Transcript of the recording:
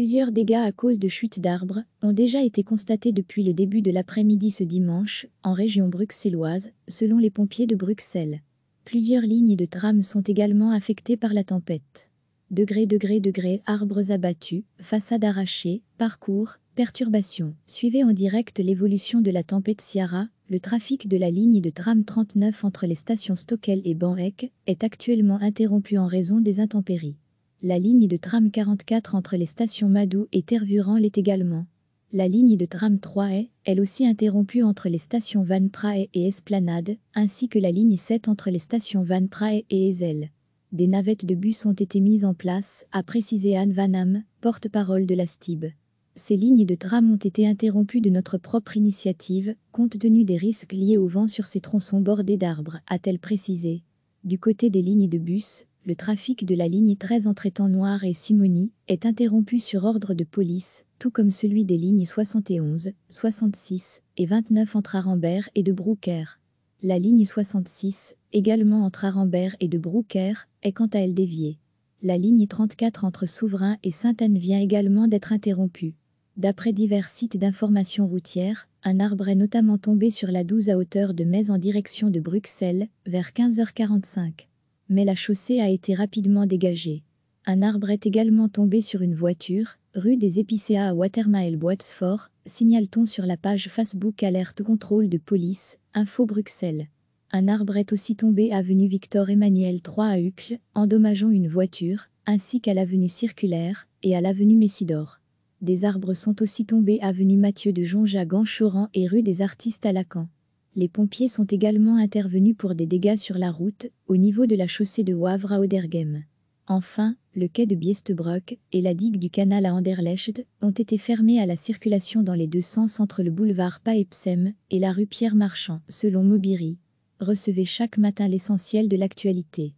Plusieurs dégâts à cause de chutes d'arbres ont déjà été constatés depuis le début de l'après-midi ce dimanche, en région bruxelloise, selon les pompiers de Bruxelles. Plusieurs lignes de tram sont également affectées par la tempête. Degré, degré, degré, arbres abattus, façades arrachées, parcours, perturbations. Suivez en direct l'évolution de la tempête Ciara. Le trafic de la ligne de tram 39 entre les stations Stockel et Banhec est actuellement interrompu en raison des intempéries. La ligne de tram 44 entre les stations Madou et Tervuren l'est également. La ligne de tram 3 est, elle aussi interrompue entre les stations Van Prae et Esplanade, ainsi que la ligne 7 entre les stations Van Prae et Ezel. Des navettes de bus ont été mises en place, a précisé Anne Vanham, porte-parole de la STIB. Ces lignes de tram ont été interrompues de notre propre initiative, compte tenu des risques liés au vent sur ces tronçons bordés d'arbres, a-t-elle précisé. Du côté des lignes de bus, le trafic de la ligne 13 entre Étang Noir et Simonie est interrompu sur ordre de police, tout comme celui des lignes 71, 66 et 29 entre Arambert et de Brouckère. La ligne 66, également entre Arambert et de Brouckère, est quant à elle déviée. La ligne 34 entre Souverain et Sainte-Anne vient également d'être interrompue. D'après divers sites d'information routière, un arbre est notamment tombé sur la 12 à hauteur de Metz en direction de Bruxelles, vers 15h45 mais la chaussée a été rapidement dégagée. Un arbre est également tombé sur une voiture, rue des Épicéas à Watermael Boitsfort, signale-t-on sur la page Facebook Alerte Contrôle de Police, Info Bruxelles. Un arbre est aussi tombé avenue Victor-Emmanuel III à Uccle, endommageant une voiture, ainsi qu'à l'avenue Circulaire et à l'avenue Messidor. Des arbres sont aussi tombés avenue Mathieu de Jonge à Ganchoran et rue des Artistes à Lacan. Les pompiers sont également intervenus pour des dégâts sur la route, au niveau de la chaussée de Wavre à Odergem. Enfin, le quai de Biestebroek et la digue du canal à Anderlecht ont été fermés à la circulation dans les deux sens entre le boulevard Paepsem et la rue Pierre-Marchand, selon Mobiri. Recevez chaque matin l'essentiel de l'actualité.